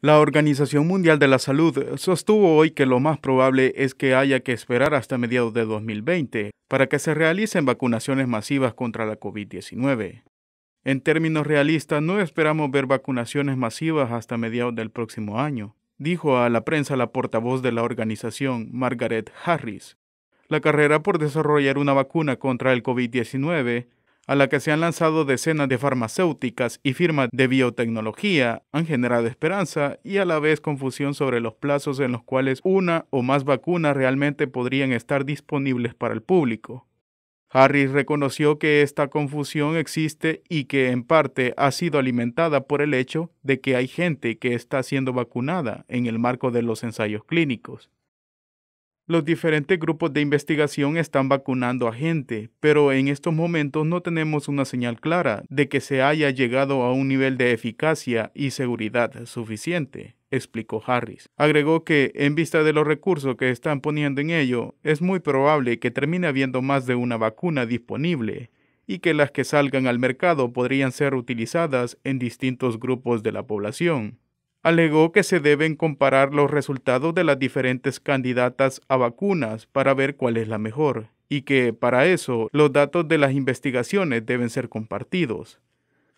La Organización Mundial de la Salud sostuvo hoy que lo más probable es que haya que esperar hasta mediados de 2020 para que se realicen vacunaciones masivas contra la COVID-19. En términos realistas, no esperamos ver vacunaciones masivas hasta mediados del próximo año, dijo a la prensa la portavoz de la organización, Margaret Harris. La carrera por desarrollar una vacuna contra el COVID-19 a la que se han lanzado decenas de farmacéuticas y firmas de biotecnología, han generado esperanza y a la vez confusión sobre los plazos en los cuales una o más vacunas realmente podrían estar disponibles para el público. Harris reconoció que esta confusión existe y que en parte ha sido alimentada por el hecho de que hay gente que está siendo vacunada en el marco de los ensayos clínicos. Los diferentes grupos de investigación están vacunando a gente, pero en estos momentos no tenemos una señal clara de que se haya llegado a un nivel de eficacia y seguridad suficiente explicó Harris. Agregó que, en vista de los recursos que están poniendo en ello, es muy probable que termine habiendo más de una vacuna disponible y que las que salgan al mercado podrían ser utilizadas en distintos grupos de la población alegó que se deben comparar los resultados de las diferentes candidatas a vacunas para ver cuál es la mejor y que, para eso, los datos de las investigaciones deben ser compartidos.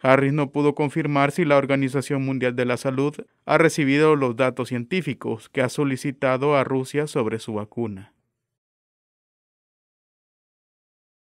Harris no pudo confirmar si la Organización Mundial de la Salud ha recibido los datos científicos que ha solicitado a Rusia sobre su vacuna.